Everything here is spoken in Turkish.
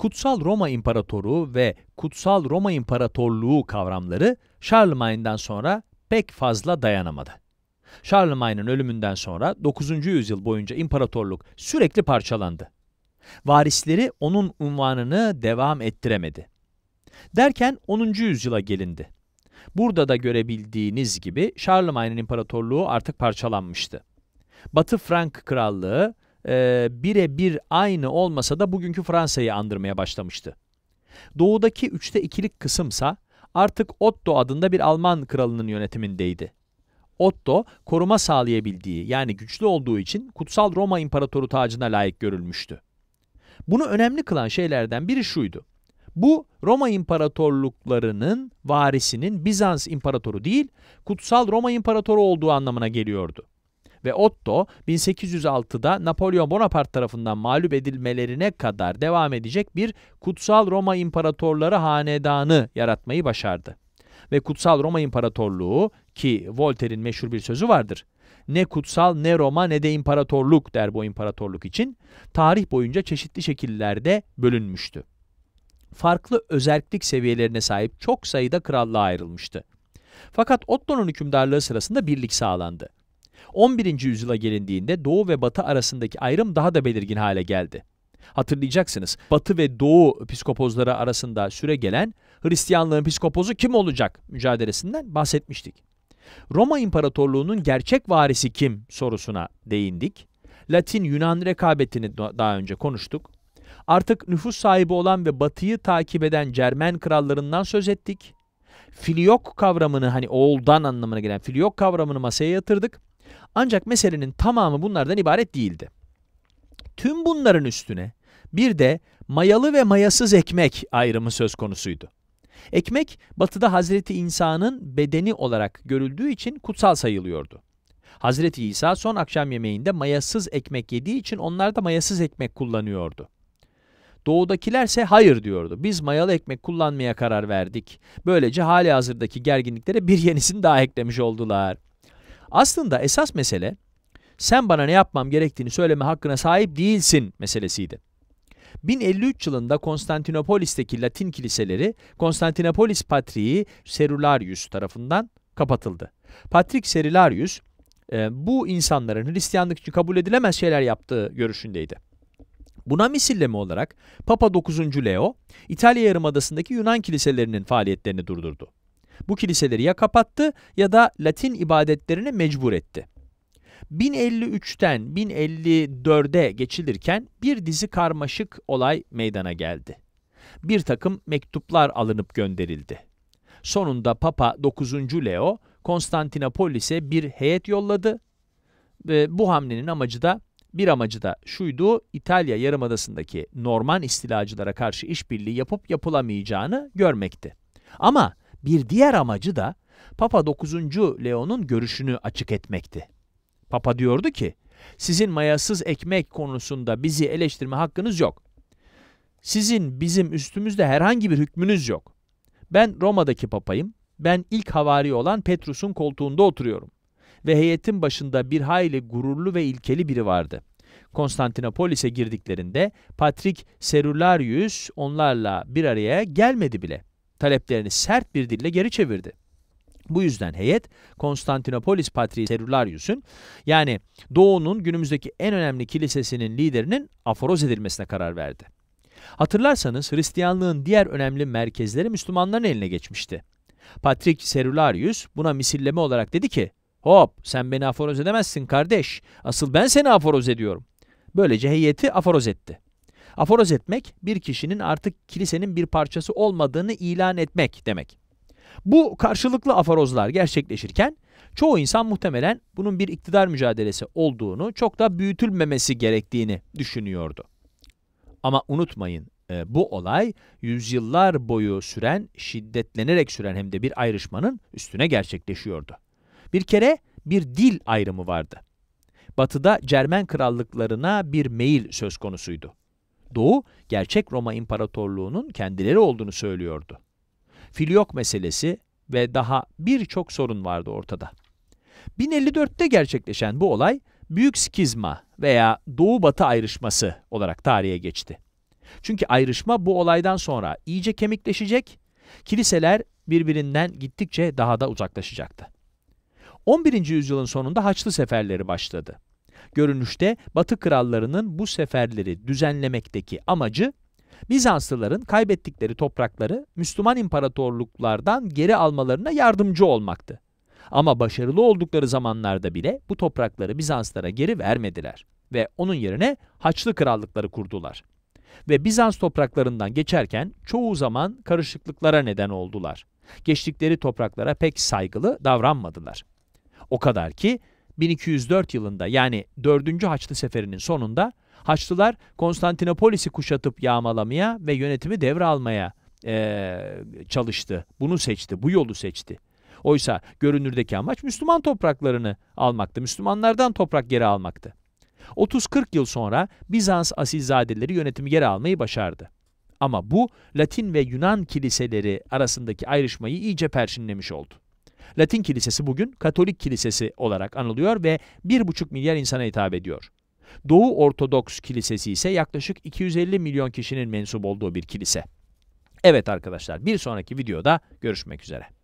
Kutsal Roma İmparatoru ve Kutsal Roma İmparatorluğu kavramları Charlemagne'den sonra pek fazla dayanamadı. Charlemagne'in ölümünden sonra 9. yüzyıl boyunca imparatorluk sürekli parçalandı. Varisleri onun unvanını devam ettiremedi. Derken 10. yüzyıla gelindi. Burada da görebildiğiniz gibi Charlemagne'in imparatorluğu artık parçalanmıştı. Batı Frank Krallığı, e, birebir aynı olmasa da bugünkü Fransa'yı andırmaya başlamıştı. Doğudaki üçte ikilik kısımsa artık Otto adında bir Alman kralının yönetimindeydi. Otto koruma sağlayabildiği yani güçlü olduğu için Kutsal Roma İmparatoru tacına layık görülmüştü. Bunu önemli kılan şeylerden biri şuydu. Bu Roma İmparatorluklarının varisinin Bizans İmparatoru değil, Kutsal Roma İmparatoru olduğu anlamına geliyordu ve Otto 1806'da Napolyon Bonaparte tarafından mağlup edilmelerine kadar devam edecek bir Kutsal Roma İmparatorları hanedanı yaratmayı başardı. Ve Kutsal Roma İmparatorluğu ki Voltaire'in meşhur bir sözü vardır. Ne kutsal ne Roma ne de imparatorluk der bu imparatorluk için tarih boyunca çeşitli şekillerde bölünmüştü. Farklı özellik seviyelerine sahip çok sayıda krallığa ayrılmıştı. Fakat Otto'nun hükümdarlığı sırasında birlik sağlandı. 11. yüzyıla gelindiğinde Doğu ve Batı arasındaki ayrım daha da belirgin hale geldi. Hatırlayacaksınız, Batı ve Doğu psikopozları arasında süre gelen Hristiyanlığın psikopozu kim olacak mücadelesinden bahsetmiştik. Roma İmparatorluğu'nun gerçek varisi kim sorusuna değindik. Latin-Yunan rekabetini daha önce konuştuk. Artık nüfus sahibi olan ve batıyı takip eden Cermen krallarından söz ettik. Filiyok kavramını hani oğuldan anlamına gelen filiyok kavramını masaya yatırdık. Ancak meselenin tamamı bunlardan ibaret değildi. Tüm bunların üstüne bir de mayalı ve mayasız ekmek ayrımı söz konusuydu. Ekmek, batıda Hazreti İsa'nın bedeni olarak görüldüğü için kutsal sayılıyordu. Hazreti İsa son akşam yemeğinde mayasız ekmek yediği için onlar da mayasız ekmek kullanıyordu. Doğudakilerse hayır diyordu. Biz mayalı ekmek kullanmaya karar verdik. Böylece hali hazırdaki gerginliklere bir yenisini daha eklemiş oldular.'' Aslında esas mesele sen bana ne yapmam gerektiğini söyleme hakkına sahip değilsin meselesiydi. 1053 yılında Konstantinopolis'teki Latin kiliseleri Konstantinopolis Patriği Serularius tarafından kapatıldı. Patrik Serularius e, bu insanların Hristiyanlık için kabul edilemez şeyler yaptığı görüşündeydi. Buna misilleme olarak Papa 9. Leo, İtalya Yarımadası'ndaki Yunan kiliselerinin faaliyetlerini durdurdu. Bu kiliseleri ya kapattı ya da Latin ibadetlerine mecbur etti. 1053'ten 1054'e geçilirken bir dizi karmaşık olay meydana geldi. Bir takım mektuplar alınıp gönderildi. Sonunda Papa 9. Leo, Konstantinopolis'e bir heyet yolladı ve bu hamlenin amacı da bir amacı da şuydu, İtalya yarımadasındaki Norman istilacılara karşı işbirliği yapıp yapılamayacağını görmekti. Ama bir diğer amacı da Papa 9. Leon'un görüşünü açık etmekti. Papa diyordu ki, sizin mayasız ekmek konusunda bizi eleştirme hakkınız yok. Sizin bizim üstümüzde herhangi bir hükmünüz yok. Ben Roma'daki papayım, ben ilk havari olan Petrus'un koltuğunda oturuyorum. Ve heyetin başında bir hayli gururlu ve ilkeli biri vardı. Konstantinopolis'e girdiklerinde Patrik Serularius onlarla bir araya gelmedi bile taleplerini sert bir dille geri çevirdi. Bu yüzden heyet Konstantinopolis Patriği Serularius'un yani Doğu'nun günümüzdeki en önemli kilisesinin liderinin aforoz edilmesine karar verdi. Hatırlarsanız Hristiyanlığın diğer önemli merkezleri Müslümanların eline geçmişti. Patrik Serularius buna misilleme olarak dedi ki Hop sen beni aforoz edemezsin kardeş. Asıl ben seni aforoz ediyorum. Böylece heyeti aforoz etti. Aforoz etmek bir kişinin artık kilisenin bir parçası olmadığını ilan etmek demek. Bu karşılıklı aforozlar gerçekleşirken çoğu insan muhtemelen bunun bir iktidar mücadelesi olduğunu çok da büyütülmemesi gerektiğini düşünüyordu. Ama unutmayın e, bu olay yüzyıllar boyu süren, şiddetlenerek süren hem de bir ayrışmanın üstüne gerçekleşiyordu. Bir kere bir dil ayrımı vardı. Batı'da Cermen krallıklarına bir meyil söz konusuydu. Doğu, gerçek Roma İmparatorluğu'nun kendileri olduğunu söylüyordu. Filyok meselesi ve daha birçok sorun vardı ortada. 1054'te gerçekleşen bu olay, Büyük Skizma veya Doğu-Batı ayrışması olarak tarihe geçti. Çünkü ayrışma bu olaydan sonra iyice kemikleşecek, kiliseler birbirinden gittikçe daha da uzaklaşacaktı. 11. yüzyılın sonunda Haçlı seferleri başladı. Görünüşte Batı krallarının bu seferleri düzenlemekteki amacı Bizanslıların kaybettikleri toprakları Müslüman imparatorluklardan geri almalarına yardımcı olmaktı. Ama başarılı oldukları zamanlarda bile bu toprakları Bizanslara geri vermediler ve onun yerine Haçlı krallıkları kurdular. Ve Bizans topraklarından geçerken çoğu zaman karışıklıklara neden oldular. Geçtikleri topraklara pek saygılı davranmadılar. O kadar ki 1204 yılında yani 4. Haçlı Seferi'nin sonunda Haçlılar Konstantinopolis'i kuşatıp yağmalamaya ve yönetimi devralmaya e, çalıştı. Bunu seçti, bu yolu seçti. Oysa görünürdeki amaç Müslüman topraklarını almaktı. Müslümanlardan toprak geri almaktı. 30-40 yıl sonra Bizans asilzadeleri yönetimi geri almayı başardı. Ama bu Latin ve Yunan kiliseleri arasındaki ayrışmayı iyice perçinlemiş oldu. Latin kilisesi bugün Katolik kilisesi olarak anılıyor ve 1,5 milyar insana hitap ediyor. Doğu Ortodoks Kilisesi ise yaklaşık 250 milyon kişinin mensup olduğu bir kilise. Evet arkadaşlar bir sonraki videoda görüşmek üzere.